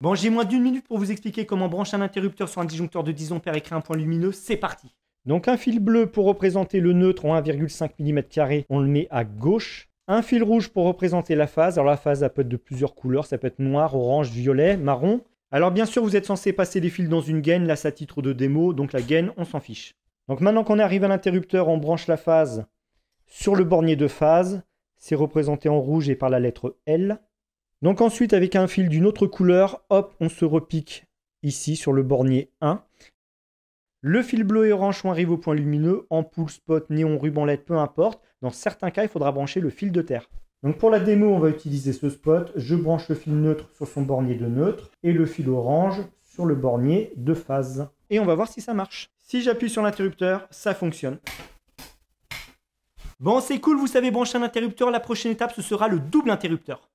Bon, j'ai moins d'une minute pour vous expliquer comment brancher un interrupteur sur un disjoncteur de 10 A et créer un point lumineux. C'est parti Donc un fil bleu pour représenter le neutre en 1,5 mm, on le met à gauche. Un fil rouge pour représenter la phase. Alors la phase, ça peut être de plusieurs couleurs, ça peut être noir, orange, violet, marron. Alors bien sûr, vous êtes censé passer les fils dans une gaine, là c'est à titre de démo, donc la gaine, on s'en fiche. Donc maintenant qu'on arrive à l'interrupteur, on branche la phase sur le bornier de phase. C'est représenté en rouge et par la lettre L. Donc ensuite, avec un fil d'une autre couleur, hop, on se repique ici sur le bornier 1. Le fil bleu et orange sont arrivés au point lumineux, ampoule, spot, néon, ruban LED, peu importe. Dans certains cas, il faudra brancher le fil de terre. Donc pour la démo, on va utiliser ce spot. Je branche le fil neutre sur son bornier de neutre et le fil orange sur le bornier de phase. Et on va voir si ça marche. Si j'appuie sur l'interrupteur, ça fonctionne. Bon, c'est cool, vous savez brancher un interrupteur. La prochaine étape, ce sera le double interrupteur.